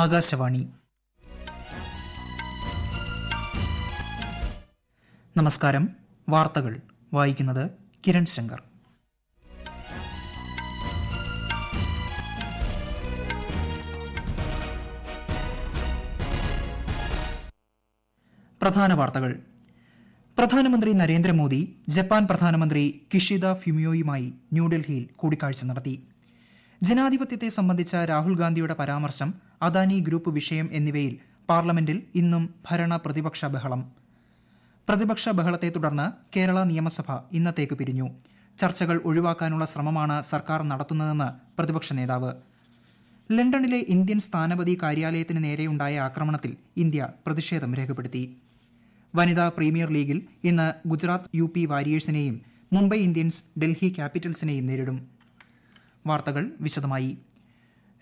ആകാശവാണി നമസ്കാരം വാർത്തകൾ വായിക്കുന്നത് കിരൺ ശങ്കർ പ്രധാന വാർത്തകൾ പ്രധാനമന്ത്രി നരേന്ദ്രമോദി ജപ്പാൻ പ്രധാനമന്ത്രി കിഷിദ ഫിമിയോയുമായി ന്യൂഡൽഹിയിൽ കൂടിക്കാഴ്ച നടത്തി ജനാധിപത്യത്തെ സംബന്ധിച്ച രാഹുൽ ഗാന്ധിയുടെ പരാമർശം അദാനി ഗ്രൂപ്പ് വിഷയം എന്നിവയിൽ പാർലമെന്റിൽ ഇന്നും ഭരണ പ്രതിപക്ഷ ബഹളം പ്രതിപക്ഷ ബഹളത്തെ തുടർന്ന് കേരള നിയമസഭ ഇന്നത്തേക്ക് പിരിഞ്ഞു ചർച്ചകൾ ഒഴിവാക്കാനുള്ള ശ്രമമാണ് സർക്കാർ നടത്തുന്നതെന്ന് പ്രതിപക്ഷ നേതാവ് ലണ്ടനിലെ ഇന്ത്യൻ സ്ഥാനപതി കാര്യാലയത്തിന് നേരെയുണ്ടായ ആക്രമണത്തിൽ ഇന്ത്യ പ്രതിഷേധം രേഖപ്പെടുത്തി വനിതാ പ്രീമിയർ ലീഗിൽ ഇന്ന് ഗുജറാത്ത് യു പി വാരിയേഴ്സിനെയും മുംബൈ ഇന്ത്യൻസ് ഡൽഹി ക്യാപിറ്റൽസിനെയും നേരിടും വാർത്തകൾ വിശദമായി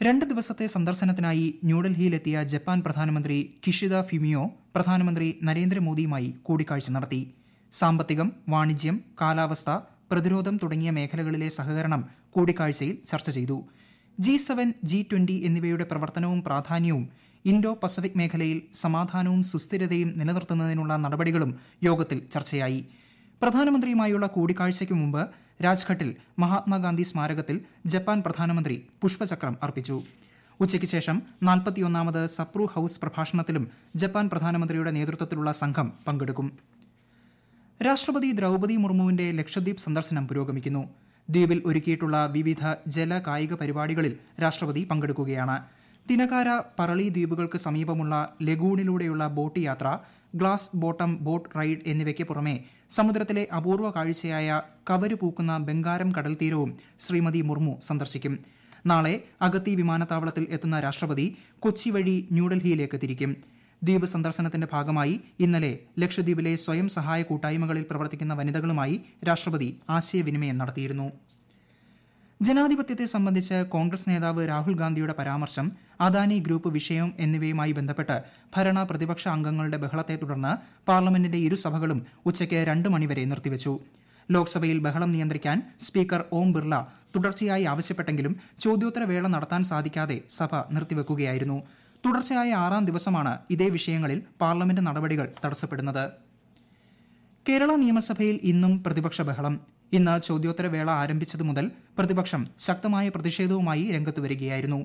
രണ്ട് ദിവസത്തെ സന്ദർശനത്തിനായി ന്യൂഡൽഹിയിലെത്തിയ ജപ്പാൻ പ്രധാനമന്ത്രി കിഷിദ ഫിമിയോ പ്രധാനമന്ത്രി നരേന്ദ്രമോദിയുമായി കൂടിക്കാഴ്ച നടത്തി സാമ്പത്തികം വാണിജ്യം കാലാവസ്ഥ പ്രതിരോധം തുടങ്ങിയ മേഖലകളിലെ സഹകരണം കൂടിക്കാഴ്ചയിൽ ചർച്ച ചെയ്തു ജി സെവൻ ജി ട്വന്റി എന്നിവയുടെ പ്രവർത്തനവും പ്രാധാന്യവും ഇൻഡോ പസഫിക് മേഖലയിൽ സമാധാനവും സുസ്ഥിരതയും നിലനിർത്തുന്നതിനുള്ള നടപടികളും യോഗത്തിൽ ചർച്ചയായി പ്രധാനമന്ത്രിയുമായുള്ള കൂടിക്കാഴ്ചയ്ക്ക് മുമ്പ് രാജ്ഘട്ടിൽ മഹാത്മാഗാന്ധി സ്മാരകത്തിൽ ജപ്പാൻ പ്രധാനമന്ത്രി പുഷ്പചക്രം അർപ്പിച്ചു ഉച്ചയ്ക്ക് ശേഷം നാൽപ്പത്തിയൊന്നാമത് സപ്രു ഹൌസ് പ്രഭാഷണത്തിലും ജപ്പാൻ പ്രധാനമന്ത്രിയുടെ നേതൃത്വത്തിലുള്ള സംഘം പങ്കെടുക്കും രാഷ്ട്രപതി ദ്രൗപദി മുർമുവിന്റെ ലക്ഷദ്വീപ് സന്ദർശനം പുരോഗമിക്കുന്നു ദ്വീപിൽ ഒരുക്കിയിട്ടുള്ള വിവിധ ജല കായിക പരിപാടികളിൽ രാഷ്ട്രപതി പങ്കെടുക്കുകയാണ് തിനകാര പറളി ദ്വീപുകൾക്ക് സമീപമുള്ള ലഗൂണിലൂടെയുള്ള ബോട്ട് യാത്ര ഗ്ലാസ് ബോട്ടം ബോട്ട് റൈഡ് എന്നിവയ്ക്ക് പുറമെ സമുദ്രത്തിലെ അപൂർവ കാഴ്ചയായ കവരുപൂക്കുന്ന ബംഗാരം കടൽത്തീരവും ശ്രീമതി മുർമു സന്ദർശിക്കും നാളെ അഗത്തി വിമാനത്താവളത്തിൽ എത്തുന്ന രാഷ്ട്രപതി കൊച്ചി വഴി ന്യൂഡൽഹിയിലേക്ക് തിരിക്കും ദ്വീപ് സന്ദർശനത്തിന്റെ ഭാഗമായി ഇന്നലെ ലക്ഷദ്വീപിലെ സ്വയം സഹായ കൂട്ടായ്മകളിൽ പ്രവർത്തിക്കുന്ന വനിതകളുമായി രാഷ്ട്രപതി ആശയവിനിമയം നടത്തിയിരുന്നു ജനാധിപത്യത്തെ സംബന്ധിച്ച് കോൺഗ്രസ് നേതാവ് രാഹുൽ ഗാന്ധിയുടെ പരാമർശം അദാനി ഗ്രൂപ്പ് വിഷയം എന്നിവയുമായി ബന്ധപ്പെട്ട് ഭരണ പ്രതിപക്ഷ അംഗങ്ങളുടെ ബഹളത്തെ തുടർന്ന് പാർലമെന്റിന്റെ ഇരുസഭകളും ഉച്ചയ്ക്ക് രണ്ട് മണിവരെ നിർത്തിവച്ചു ലോക്സഭയിൽ ബഹളം നിയന്ത്രിക്കാൻ സ്പീക്കർ ഓം ബിർള തുടർച്ചയായി ആവശ്യപ്പെട്ടെങ്കിലും ചോദ്യോത്തരവേള നടത്താൻ സാധിക്കാതെ സഭ നിർത്തിവെക്കുകയായിരുന്നു തുടർച്ചയായ ആറാം ദിവസമാണ് ഇതേ വിഷയങ്ങളിൽ പാർലമെന്റ് നടപടികൾ തടസ്സപ്പെടുന്നത് കേരള നിയമസഭയിൽ ഇന്നും പ്രതിപക്ഷ ബഹളം ഇന്ന് ചോദ്യോത്തരവേള ആരംഭിച്ചതു മുതൽ പ്രതിപക്ഷം ശക്തമായ പ്രതിഷേധവുമായി രംഗത്തു വരികയായിരുന്നു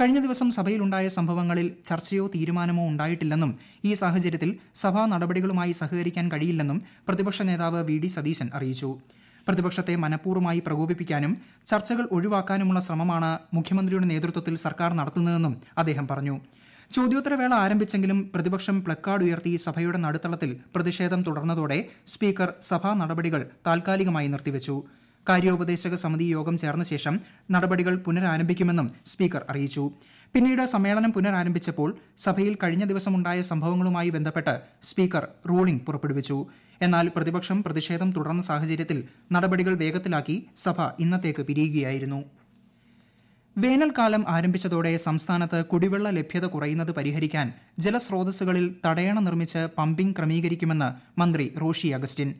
കഴിഞ്ഞ ദിവസം സഭയിലുണ്ടായ സംഭവങ്ങളിൽ ചർച്ചയോ തീരുമാനമോ ഉണ്ടായിട്ടില്ലെന്നും ഈ സാഹചര്യത്തിൽ സഭാ നടപടികളുമായി സഹകരിക്കാൻ കഴിയില്ലെന്നും പ്രതിപക്ഷ നേതാവ് വി ഡി സതീശൻ അറിയിച്ചു പ്രതിപക്ഷത്തെ മനഃപൂർവ്വമായി പ്രകോപിപ്പിക്കാനും ചർച്ചകൾ ഒഴിവാക്കാനുമുള്ള ശ്രമമാണ് മുഖ്യമന്ത്രിയുടെ നേതൃത്വത്തിൽ സർക്കാർ നടത്തുന്നതെന്നും അദ്ദേഹം പറഞ്ഞു ചോദ്യോത്തരവേള ആരംഭിച്ചെങ്കിലും പ്രതിപക്ഷം പ്ലക്കാർഡ് ഉയർത്തി സഭയുടെ നടുത്തളത്തിൽ പ്രതിഷേധം തുടർന്നതോടെ സ്പീക്കർ സഭാ നടപടികൾ താൽക്കാലികമായി നിർത്തിവച്ചു കാര്യോപദേശക സമിതി യോഗം ചേർന്ന ശേഷം നടപടികൾ പുനരാരംഭിക്കുമെന്നും സ്പീക്കർ അറിയിച്ചു പിന്നീട് സമ്മേളനം പുനരാരംഭിച്ചപ്പോൾ സഭയിൽ കഴിഞ്ഞ ദിവസമുണ്ടായ സംഭവങ്ങളുമായി ബന്ധപ്പെട്ട് സ്പീക്കർ റൂളിംഗ് പുറപ്പെടുവിച്ചു എന്നാൽ പ്രതിപക്ഷം പ്രതിഷേധം തുടർന്ന സാഹചര്യത്തിൽ നടപടികൾ വേഗത്തിലാക്കി സഭ ഇന്നത്തേക്ക് പിരിയുകയായിരുന്നു വേനൽക്കാലം ആരംഭിച്ചതോടെ സംസ്ഥാനത്ത് കുടിവെള്ള ലഭ്യത കുറയുന്നത് പരിഹരിക്കാൻ ജലസ്രോതസ്സുകളിൽ തടയണ നിർമ്മിച്ച് പമ്പിംഗ് ക്രമീകരിക്കുമെന്ന് മന്ത്രി റോഷി അഗസ്റ്റിൻ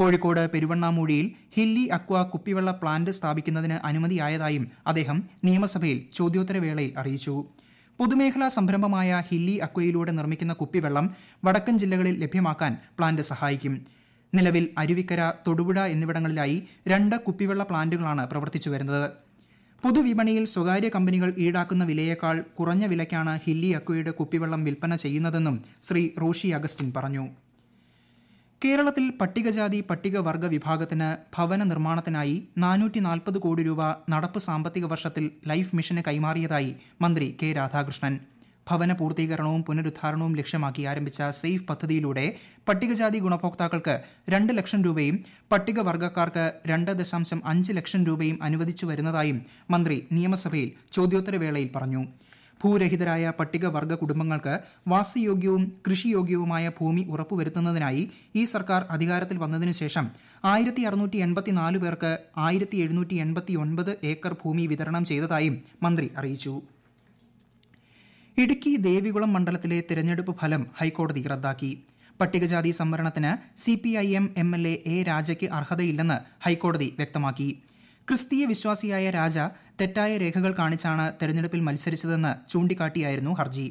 കോഴിക്കോട് പെരുവണ്ണാമൂഴിയിൽ ഹില്ലി അക്വ കുപ്പിവെള്ള പ്ലാന്റ് സ്ഥാപിക്കുന്നതിന് അനുമതിയായതായും അദ്ദേഹം നിയമസഭയിൽ ചോദ്യോത്തരവേളയിൽ അറിയിച്ചു പൊതുമേഖലാ സംരംഭമായ ഹില്ലി അക്വയിലൂടെ നിർമ്മിക്കുന്ന കുപ്പിവെള്ളം വടക്കൻ ജില്ലകളിൽ ലഭ്യമാക്കാൻ പ്ലാന്റ് സഹായിക്കും നിലവിൽ അരുവിക്കര തൊടുപുഴ എന്നിവിടങ്ങളിലായി രണ്ട് കുപ്പിവെള്ള പ്ലാന്റുകളാണ് പ്രവർത്തിച്ചു വരുന്നത് പൊതുവിപണിയിൽ സ്വകാര്യ കമ്പനികൾ ഈടാക്കുന്ന വിലയേക്കാൾ കുറഞ്ഞ വിലയ്ക്കാണ് ഹില്ലി അക്വയുടെ കുപ്പിവെള്ളം വിൽപ്പന ചെയ്യുന്നതെന്നും ശ്രീ റോഷി അഗസ്റ്റിൻ പറഞ്ഞു കേരളത്തിൽ പട്ടികജാതി പട്ടികവർഗ വിഭാഗത്തിന് ഭവന നിർമ്മാണത്തിനായി നാനൂറ്റി നാൽപ്പത് കോടി രൂപ നടപ്പ് സാമ്പത്തിക വർഷത്തിൽ ലൈഫ് മിഷന് കൈമാറിയതായി മന്ത്രി കെ രാധാകൃഷ്ണൻ ഭവന പൂർത്തീകരണവും പുനരുദ്ധാരണവും ലക്ഷ്യമാക്കി ആരംഭിച്ച സേഫ് പദ്ധതിയിലൂടെ പട്ടികജാതി ഗുണഭോക്താക്കൾക്ക് രണ്ട് ലക്ഷം രൂപയും പട്ടികവർഗക്കാർക്ക് രണ്ട് ദശാംശം അഞ്ച് ലക്ഷം രൂപയും അനുവദിച്ചു വരുന്നതായും മന്ത്രി നിയമസഭയിൽ ചോദ്യോത്തരവേളയിൽ പറഞ്ഞു ഭൂരഹിതരായ പട്ടികവർഗ കുടുംബങ്ങൾക്ക് വാസയോഗ്യവും കൃഷിയോഗ്യവുമായ ഭൂമി ഉറപ്പുവരുത്തുന്നതിനായി ഈ സർക്കാർ അധികാരത്തിൽ വന്നതിനു ശേഷം ആയിരത്തി അറുന്നൂറ്റി എൺപത്തിനാല് പേർക്ക് ആയിരത്തി എഴുന്നൂറ്റി എൺപത്തി ഒൻപത് ഏക്കർ ഭൂമി വിതരണം ചെയ്തതായും മന്ത്രി അറിയിച്ചു ഇടുക്കി ദേവികുളം മണ്ഡലത്തിലെ തിരഞ്ഞെടുപ്പ് ഫലം ഹൈക്കോടതി റദ്ദാക്കി പട്ടികജാതി സംവരണത്തിന് C P I M M L A A രാജയ്ക്ക് അർഹതയില്ലെന്ന് ഹൈക്കോടതി വ്യക്തമാക്കി ക്രിസ്തീയ വിശ്വാസിയായ രാജ തെറ്റായ രേഖകൾ കാണിച്ചാണ് തെരഞ്ഞെടുപ്പിൽ മത്സരിച്ചതെന്ന് ചൂണ്ടിക്കാട്ടിയായിരുന്നു ഹർജി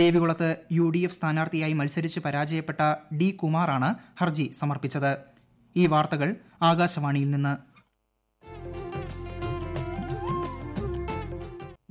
ദേവികുളത്ത് യു ഡി എഫ് സ്ഥാനാർത്ഥിയായി മത്സരിച്ച് പരാജയപ്പെട്ട ഡി കുമാറാണ് ഹർജി സമർപ്പിച്ചത് ഈ വാർത്തകൾ ആകാശവാണിയിൽ നിന്ന്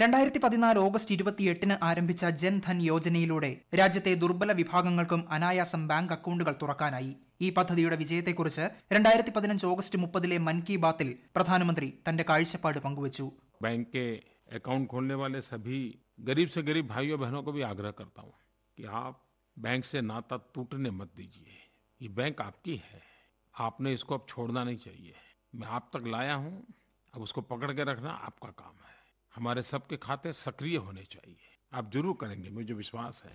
രണ്ടായിരത്തി പതിനാല് ഓഗസ്റ്റ് ഇരുപത്തിയെട്ടിന് ആരംഭിച്ച ജൻധൻ യോജനയിലൂടെ രാജ്യത്തെ ദുർബല വിഭാഗങ്ങൾക്കും അനായാസം ബാങ്ക് അക്കൌണ്ടുകൾ തുറക്കാനായി ഈ പദ്ധതിയുടെ വിജയത്തെക്കുറിച്ച് രണ്ടായിരത്തി പതിനഞ്ച് ഓഗസ്റ്റ് മുപ്പതിലെ മൻ കി ബാത്തിൽ പ്രധാനമന്ത്രി തന്റെ കാഴ്ചപ്പാട് പങ്കുവച്ചു ബാങ്ക് അക്കൗണ്ട് खोलने वाले सभी गरीब से गरीब भाइयों बहनों को भी आग्रह करता हूं कि आप बैंक से नाता टूटने मत दीजिए ये बैंक आपकी है आपने इसको अब छोड़ना नहीं चाहिए मैं आप तक लाया हूं अब उसको पकड़ के रखना आपका काम है हमारे सबके खाते सक्रिय होने चाहिए आप जरूर करेंगे मुझे विश्वास है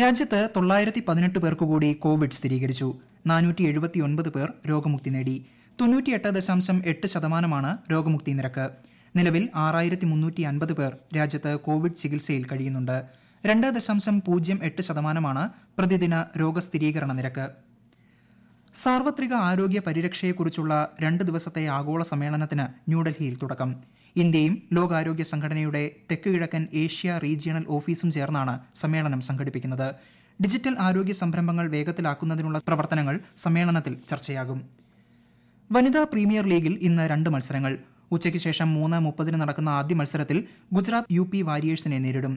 രാജ്യത്ത് തൊള്ളായിരത്തി പതിനെട്ട് പേർക്ക് കൂടി കോവിഡ് സ്ഥിരീകരിച്ചു നാനൂറ്റി എഴുപത്തി ഒൻപത് പേർ രോഗമുക്തി നേടി തൊണ്ണൂറ്റിയെട്ട് ദശാംശം എട്ട് ശതമാനമാണ് രോഗമുക്തി നിരക്ക് നിലവിൽ ആറായിരത്തി മുന്നൂറ്റി അൻപത് പേർ രാജ്യത്ത് കോവിഡ് ചികിത്സയിൽ കഴിയുന്നുണ്ട് രണ്ട് ദശാംശം പൂജ്യം എട്ട് ശതമാനമാണ് പ്രതിദിന രോഗസ്ഥിരീകരണ നിരക്ക് സാർവത്രിക ആരോഗ്യ പരിരക്ഷയെക്കുറിച്ചുള്ള രണ്ട് ദിവസത്തെ ആഗോള സമ്മേളനത്തിന് ന്യൂഡൽഹിയിൽ തുടക്കം ഇന്ത്യയും ലോകാരോഗ്യ സംഘടനയുടെ തെക്ക് കിഴക്കൻ ഏഷ്യ റീജിയണൽ ഓഫീസും ചേർന്നാണ് സമ്മേളനം സംഘടിപ്പിക്കുന്നത് ഡിജിറ്റൽ ആരോഗ്യ സംരംഭങ്ങൾ വേഗത്തിലാക്കുന്നതിനുള്ള പ്രവർത്തനങ്ങൾ സമ്മേളനത്തിൽ ചർച്ചയാകും വനിതാ പ്രീമിയർ ലീഗിൽ ഇന്ന് രണ്ട് മത്സരങ്ങൾ ഉച്ചയ്ക്ക് ശേഷം മൂന്ന് മുപ്പതിന് നടക്കുന്ന ആദ്യ മത്സരത്തിൽ ഗുജറാത്ത് യു പി വാരിയേഴ്സിനെ നേരിടും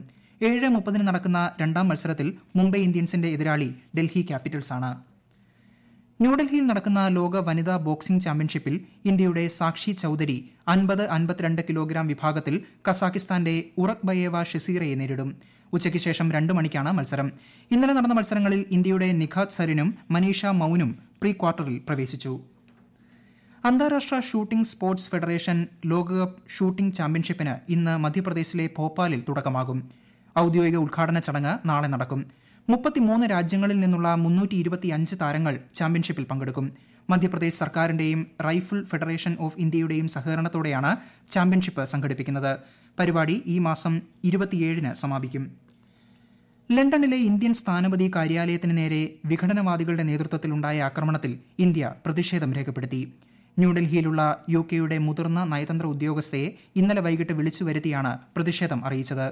ഏഴ് മുപ്പതിന് നടക്കുന്ന രണ്ടാം മത്സരത്തിൽ മുംബൈ ഇന്ത്യൻസിന്റെ എതിരാളി ഡൽഹി ക്യാപിറ്റൽസാണ് ന്യൂഡൽഹിയിൽ നടക്കുന്ന ലോക വനിതാ ബോക്സിംഗ് ചാമ്പ്യൻഷിപ്പിൽ ഇന്ത്യയുടെ സാക്ഷി ചൌധരി അൻപത് അൻപത്തിരണ്ട് കിലോഗ്രാം വിഭാഗത്തിൽ ഉറക് ഉറക്ബയേവ ഷെസീറയെ നേരിടും ഉച്ചയ്ക്ക് ശേഷം രണ്ട് മണിക്കാണ് മത്സരം ഇന്നലെ നടന്ന മത്സരങ്ങളിൽ ഇന്ത്യയുടെ നിഖാത് സരിനും മനീഷ മൌനും പ്രീ ക്വാർട്ടറിൽ പ്രവേശിച്ചു അന്താരാഷ്ട്ര ഷൂട്ടിംഗ് സ്പോർട്സ് ഫെഡറേഷൻ ലോകകപ്പ് ഷൂട്ടിംഗ് ചാമ്പ്യൻഷിപ്പിന് ഇന്ന് മധ്യപ്രദേശിലെ ഭോപ്പാലിൽ തുടക്കമാകും ഔദ്യോഗിക ഉദ്ഘാടന ചടങ്ങ് നാളെ നടക്കും മുപ്പത്തിമൂന്ന് രാജ്യങ്ങളിൽ നിന്നുള്ള മുന്നൂറ്റി ഇരുപത്തി അഞ്ച് താരങ്ങൾ ചാമ്പ്യൻഷിപ്പിൽ പങ്കെടുക്കും മധ്യപ്രദേശ് സർക്കാരിന്റെയും റൈഫിൾ ഫെഡറേഷൻ ഓഫ് ഇന്ത്യയുടെയും സഹകരണത്തോടെയാണ് ചാമ്പ്യൻഷിപ്പ് സംഘടിപ്പിക്കുന്നത് പരിപാടി ഈ മാസം ഇരുപത്തിയേഴിന് സമാപിക്കും ലണ്ടനിലെ ഇന്ത്യൻ സ്ഥാനപതി കാര്യാലയത്തിന് നേരെ വിഘടനവാദികളുടെ നേതൃത്വത്തിലുണ്ടായ ആക്രമണത്തിൽ ഇന്ത്യ പ്രതിഷേധം രേഖപ്പെടുത്തി ന്യൂഡൽഹിയിലുള്ള യു കെയുടെ മുതിർന്ന നയതന്ത്ര ഉദ്യോഗസ്ഥയെ ഇന്നലെ വൈകിട്ട് വിളിച്ചു വരുത്തിയാണ് പ്രതിഷേധം അറിയിച്ചത്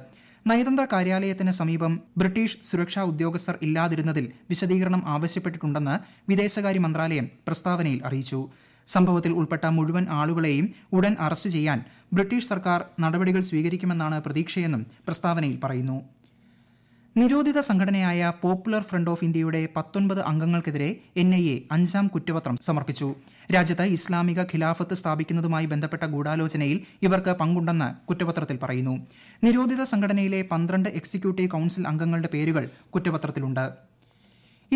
നയതന്ത്ര കാര്യാലയത്തിന് സമീപം ബ്രിട്ടീഷ് സുരക്ഷാ ഉദ്യോഗസ്ഥർ ഇല്ലാതിരുന്നതിൽ വിശദീകരണം ആവശ്യപ്പെട്ടിട്ടുണ്ടെന്ന് വിദേശകാര്യ മന്ത്രാലയം പ്രസ്താവനയിൽ അറിയിച്ചു സംഭവത്തിൽ ഉൾപ്പെട്ട മുഴുവൻ ആളുകളെയും ഉടൻ അറസ്റ്റ് ചെയ്യാൻ ബ്രിട്ടീഷ് സർക്കാർ നടപടികൾ സ്വീകരിക്കുമെന്നാണ് പ്രതീക്ഷയെന്നും പ്രസ്താവനയിൽ പറയുന്നു നിരോധിത സംഘടനയായ പോപ്പുലർ ഫ്രണ്ട് ഓഫ് ഇന്ത്യയുടെ പത്തൊൻപത് അംഗങ്ങൾക്കെതിരെ എൻ ഐ എ അഞ്ചാം കുറ്റപത്രം സമർപ്പിച്ചു രാജ്യത്ത് ഇസ്ലാമിക ഖിലാഫത്ത് സ്ഥാപിക്കുന്നതുമായി ബന്ധപ്പെട്ട ഗൂഢാലോചനയിൽ ഇവർക്ക് പങ്കുണ്ടെന്ന് കുറ്റപത്രത്തിൽ പറയുന്നു നിരോധിത സംഘടനയിലെ പന്ത്രണ്ട് എക്സിക്യൂട്ടീവ് കൌൺസിൽ അംഗങ്ങളുടെ പേരുകൾ കുറ്റപത്രത്തിലുണ്ട്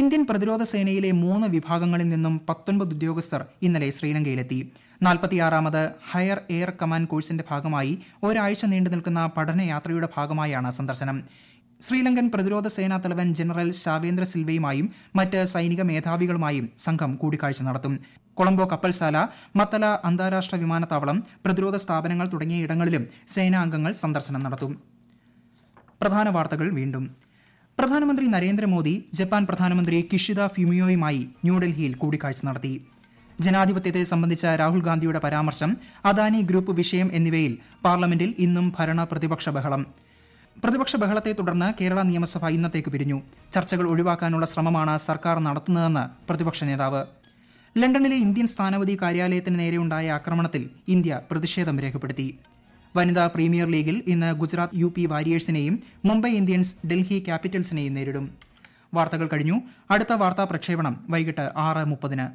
ഇന്ത്യൻ പ്രതിരോധ സേനയിലെ മൂന്ന് വിഭാഗങ്ങളിൽ നിന്നും പത്തൊൻപത് ഉദ്യോഗസ്ഥർ ഇന്നലെ ശ്രീലങ്കയിലെത്തി നാൽപ്പത്തിയാറാമത് ഹയർ എയർ കമാൻഡ് കോഴ്സിന്റെ ഭാഗമായി ഒരാഴ്ച നീണ്ടു നിൽക്കുന്ന പഠനയാത്രയുടെ ഭാഗമായാണ് സന്ദർശനം ശ്രീലങ്കൻ പ്രതിരോധ സേനാ തലവൻ ജനറൽ ശാവേന്ദ്ര സിൽവയുമായും മറ്റ് സൈനിക മേധാവികളുമായും സംഘം കൂടിക്കാഴ്ച നടത്തും കൊളംബോ കപ്പൽശാല മത്തല അന്താരാഷ്ട്ര വിമാനത്താവളം പ്രതിരോധ സ്ഥാപനങ്ങൾ തുടങ്ങിയ ഇടങ്ങളിലും സേനാംഗങ്ങൾ സന്ദർശനം നടത്തും പ്രധാന വാർത്തകൾ വീണ്ടും പ്രധാനമന്ത്രി നരേന്ദ്രമോദി ജപ്പാൻ പ്രധാനമന്ത്രി കിഷിദ ഫ്യുമിയോയുമായി ന്യൂഡൽഹിയിൽ കൂടിക്കാഴ്ച നടത്തി ജനാധിപത്യത്തെ സംബന്ധിച്ച രാഹുൽ ഗാന്ധിയുടെ പരാമർശം അദാനി ഗ്രൂപ്പ് വിഷയം എന്നിവയിൽ പാർലമെന്റിൽ ഇന്നും ഭരണ പ്രതിപക്ഷ ബഹളം പ്രതിപക്ഷ ബഹളത്തെ തുടർന്ന് കേരള നിയമസഭ ഇന്നത്തേക്ക് പിരിഞ്ഞു ചർച്ചകൾ ഒഴിവാക്കാനുള്ള ശ്രമമാണ് സർക്കാർ നടത്തുന്നതെന്ന് പ്രതിപക്ഷ നേതാവ് ലണ്ടനിലെ ഇന്ത്യൻ സ്ഥാനപതി കാര്യാലയത്തിന് നേരെയുണ്ടായ ആക്രമണത്തിൽ ഇന്ത്യ പ്രതിഷേധം രേഖപ്പെടുത്തി വനിതാ പ്രീമിയർ ലീഗിൽ ഇന്ന് ഗുജറാത്ത് യു പി വാരിയേഴ്സിനെയും മുംബൈ ഇന്ത്യൻസ് ഡൽഹി ക്യാപിറ്റൽസിനെയും നേരിടും വാർത്തകൾ കഴിഞ്ഞു അടുത്ത വാർത്താ പ്രക്ഷേപണം വൈകിട്ട് ആറ് മുപ്പതിന്